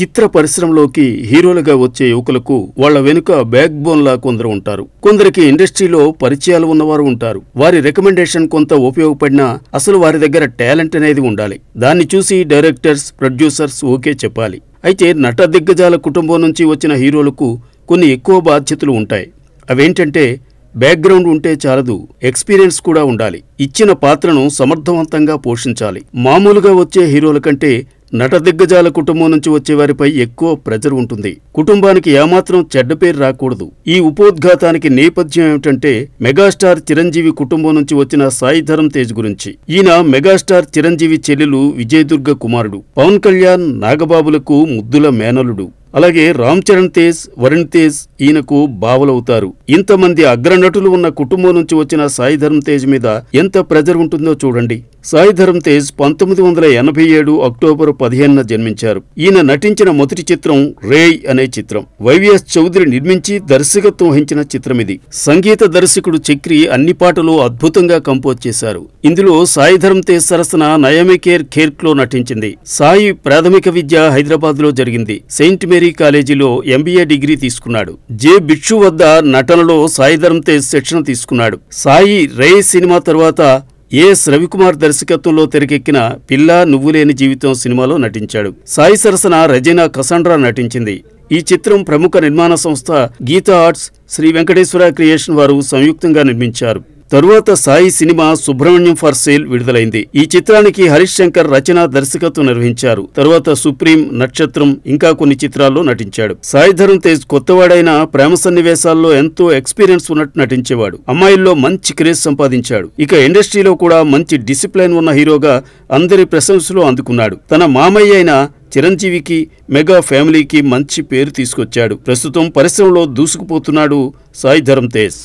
చిత్ర పరిశ్రమలోకి హీరోలుగా వచ్చే యువకులకు వాళ్ల వెనుక బ్యాక్ బోన్లా కొందరు ఉంటారు కొందరికి ఇండస్ట్రీలో పరిచయాలు ఉన్నవారు ఉంటారు వారి రికమెండేషన్ కొంత ఉపయోగపడినా అసలు వారి దగ్గర టాలెంట్ అనేది ఉండాలి దాన్ని చూసి డైరెక్టర్స్ ప్రొడ్యూసర్స్ ఓకే చెప్పాలి అయితే నట దిగ్గజాల కుటుంబం నుంచి వచ్చిన హీరోలకు కొన్ని ఎక్కువ బాధ్యతలు ఉంటాయి అవేంటంటే బ్యాక్గ్రౌండ్ ఉంటే చాలదు ఎక్స్పీరియన్స్ కూడా ఉండాలి ఇచ్చిన పాత్రను సమర్థవంతంగా పోషించాలి మామూలుగా వచ్చే హీరోల కంటే నట దిగ్గజాల కుటుంబం నుంచి వచ్చేవారిపై ఎక్కువ ప్రెజర్ ఉంటుంది కుటుంబానికి ఏమాత్రం చెడ్డ పేరు రాకూడదు ఈ ఉపోద్ఘాతానికి నేపథ్యం ఏమిటంటే మెగాస్టార్ చిరంజీవి కుటుంబం నుంచి వచ్చిన సాయి ధరం తేజ్ గురించి ఈయన మెగాస్టార్ చిరంజీవి చెల్లెలు విజయదుర్గ కుమారుడు పవన్ కళ్యాణ్ నాగబాబులకు ముద్దుల మేనలుడు అలాగే రామ్ చరణ్ తేజ్ వరుణ్ తేజ్ ఈయనకు బావలవుతారు ఇంతమంది అగ్రనటులు ఉన్న కుటుంబం నుంచి వచ్చిన సాయి ధరమ్ తేజ్ మీద ఎంత ప్రెజర్ ఉంటుందో చూడండి సాయి ధరమ్ తేజ్ పంతొమ్మిది వందల ఎనభై ఏడు అక్టోబర్ పదిహేనున జన్మించారు ఈయన నటించిన మొదటి చిత్రం రేయ్ అనే చిత్రం వైవిఎస్ చౌదరి నిర్మించి దర్శకత్వం వహించిన చిత్రం ఇది సంగీత దర్శకుడు చక్రి అన్ని పాటలు అద్భుతంగా కంపోజ్ చేశారు ఇందులో సాయి ధరమ్ తేజ్ సరసన నయమికేర్ కేర్ నటించింది సాయి ప్రాథమిక విద్య హైదరాబాద్లో జరిగింది సెయింట్ మేరీ ఇంజనీరింగ్ కాలేజీలో ఎంబీఏ డిగ్రీ తీసుకున్నాడు జే బిక్షు వద్ద నటనలో సాయిధరం తేజ్ శిక్షణ తీసుకున్నాడు సాయి రే సినిమా తర్వాత ఎస్ రవికుమార్ దర్శకత్వంలో తెరకెక్కిన పిల్ల నువ్వులేని జీవితం సినిమాలో నటించాడు సాయి సరసన రజీనా కసాండ్రా నటించింది ఈ చిత్రం ప్రముఖ నిర్మాణ సంస్థ గీతా ఆర్ట్స్ శ్రీ వెంకటేశ్వర క్రియేషన్ వారు సంయుక్తంగా నిర్మించారు తరువాత Sai cinema Subrahmanyam for sale విడుదలైంది ఈ చిత్రానికి హరీష్ శంకర్ రచన దర్శకత్వం నిర్వహించారు తరువాత సుప్రీం నక్షత్రం ఇంకా కొన్ని చిత్రాల్లో నటించాడు సాయి ధరం తేజ్ కొత్తవాడైన ప్రేమ సన్నివేశాల్లో ఎంతో ఎక్స్పీరియన్స్ ఉన్నట్టు నటించేవాడు అమ్మాయిల్లో మంచి క్రేజ్ సంపాదించాడు ఇక ఇండస్ట్రీలో కూడా మంచి డిసిప్లైన్ ఉన్న హీరోగా అందరి ప్రశంసలు అందుకున్నాడు తన మామయ్య అయిన చిరంజీవికి మెగా ఫ్యామిలీకి మంచి పేరు తీసుకొచ్చాడు ప్రస్తుతం పరిశ్రమలో దూసుకుపోతున్నాడు సాయి ధరమ్ తేజ్